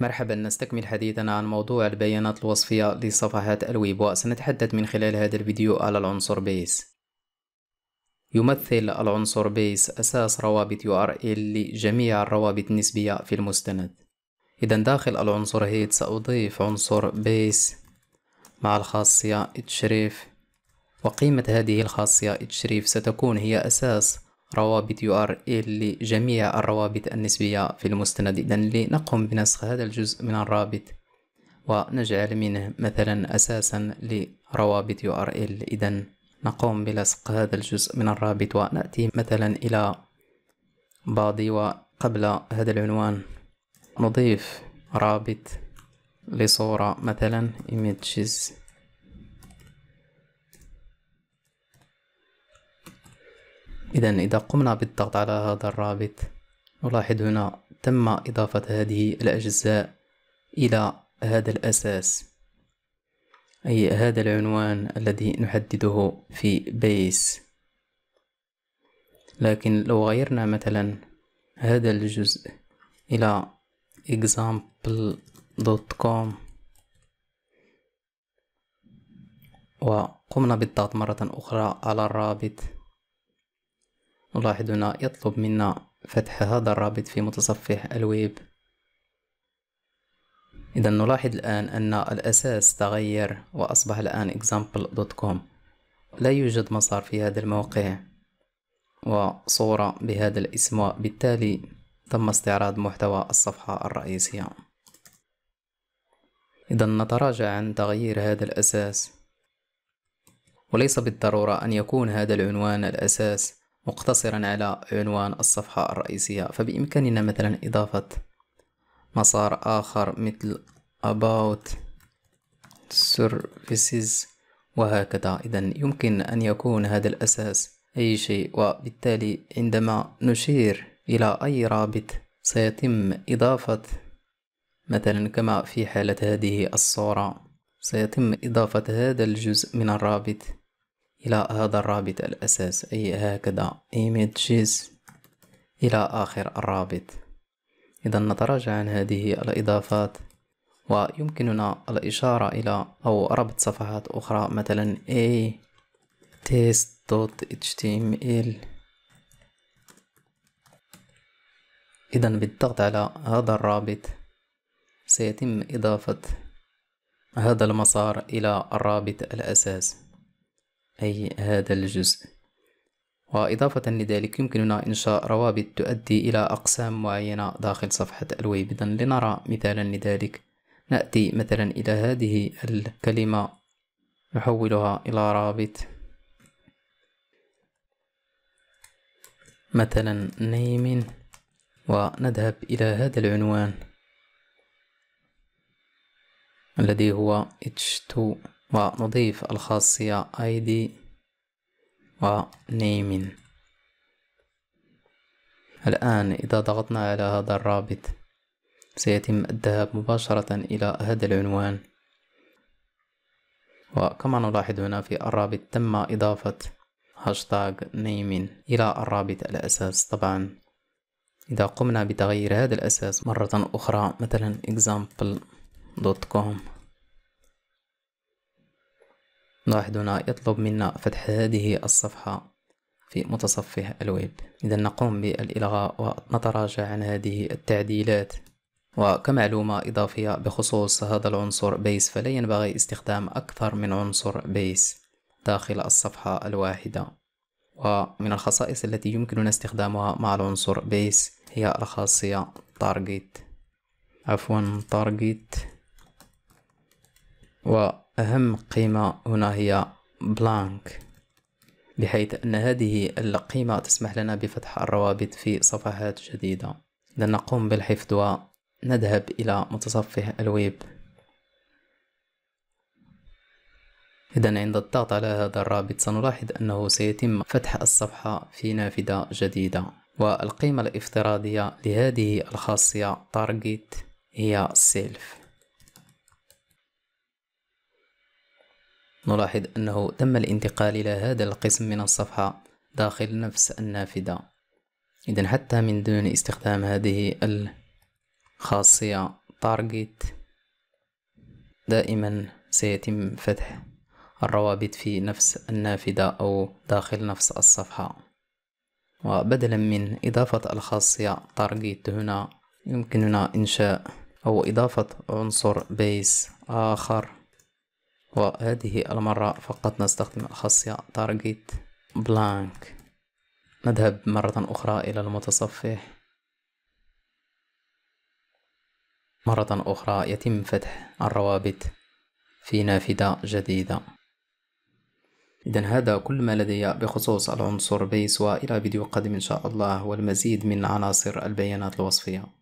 مرحبا نستكمل حديثنا عن موضوع البيانات الوصفية لصفحات الويب وسنتحدث من خلال هذا الفيديو على العنصر بيس يمثل العنصر بيس أساس روابط URL لجميع الروابط النسبية في المستند إذا داخل العنصر هيد سأضيف عنصر بيس مع الخاصية href وقيمة هذه الخاصية href ستكون هي أساس روابط URL إيه لجميع الروابط النسبية في المستند إذا لنقوم بنسخ هذا الجزء من الرابط ونجعل منه مثلا أساسا لروابط URL إيه. إذا نقوم بلصق هذا الجزء من الرابط ونأتي مثلا إلى بادي وقبل هذا العنوان نضيف رابط لصورة مثلا images إذا إذا قمنا بالضغط على هذا الرابط نلاحظ هنا تم إضافة هذه الأجزاء إلى هذا الأساس أي هذا العنوان الذي نحدده في بيس لكن لو غيرنا مثلا هذا الجزء إلى example.com وقمنا بالضغط مرة أخرى على الرابط هنا يطلب منا فتح هذا الرابط في متصفح الويب إذا نلاحظ الآن أن الأساس تغير وأصبح الآن example.com لا يوجد مسار في هذا الموقع وصورة بهذا الاسم وبالتالي تم استعراض محتوى الصفحة الرئيسية إذا نتراجع عن تغيير هذا الأساس وليس بالضرورة أن يكون هذا العنوان الأساس مقتصرا على عنوان الصفحة الرئيسية فبإمكاننا مثلا إضافة مسار آخر مثل about services وهكذا إذا يمكن أن يكون هذا الأساس أي شيء وبالتالي عندما نشير إلى أي رابط سيتم إضافة مثلا كما في حالة هذه الصورة سيتم إضافة هذا الجزء من الرابط إلى هذا الرابط الأساس أي هكذا images إلى آخر الرابط إذا نتراجع عن هذه الإضافات ويمكننا الإشارة إلى أو ربط صفحات أخرى مثلا a test.html إذا بالضغط على هذا الرابط سيتم إضافة هذا المسار إلى الرابط الأساس أي هذا الجزء وإضافة لذلك يمكننا إنشاء روابط تؤدي إلى أقسام معينة داخل صفحة الويب إذن لنرى مثالا لذلك نأتي مثلا إلى هذه الكلمة نحولها إلى رابط مثلا نيم ونذهب إلى هذا العنوان الذي هو h2 ونضيف الخاصية id و naming الآن إذا ضغطنا على هذا الرابط سيتم الذهاب مباشرة إلى هذا العنوان وكما نلاحظ هنا في الرابط تم إضافة هاشتاغ نيمين إلى الرابط الأساس طبعا إذا قمنا بتغيير هذا الأساس مرة أخرى مثلا example.com لاحظنا يطلب منا فتح هذه الصفحة في متصفح الويب إذا نقوم بالإلغاء ونتراجع عن هذه التعديلات وكمعلومة إضافية بخصوص هذا العنصر بيس فلا ينبغي استخدام أكثر من عنصر بيس داخل الصفحة الواحدة ومن الخصائص التي يمكننا استخدامها مع العنصر بيس هي الخاصية target عفوا target و أهم قيمة هنا هي بلانك بحيث أن هذه القيمة تسمح لنا بفتح الروابط في صفحات جديدة لنقوم بالحفظ ونذهب إلى متصفح الويب إذا عند الضغط على هذا الرابط سنلاحظ أنه سيتم فتح الصفحة في نافذة جديدة والقيمة الافتراضية لهذه الخاصية target هي self نلاحظ أنه تم الانتقال إلى هذا القسم من الصفحة داخل نفس النافذة إذا حتى من دون استخدام هذه الخاصية تارجت دائما سيتم فتح الروابط في نفس النافذة أو داخل نفس الصفحة وبدلا من إضافة الخاصية تارجت هنا يمكننا إنشاء أو إضافة عنصر بيس آخر وهذه المرة فقط نستخدم الخاصية target blank نذهب مرة أخرى إلى المتصفح مرة أخرى يتم فتح الروابط في نافذة جديدة إذا هذا كل ما لدي بخصوص العنصر بيس وإلى فيديو قادم إن شاء الله والمزيد من عناصر البيانات الوصفية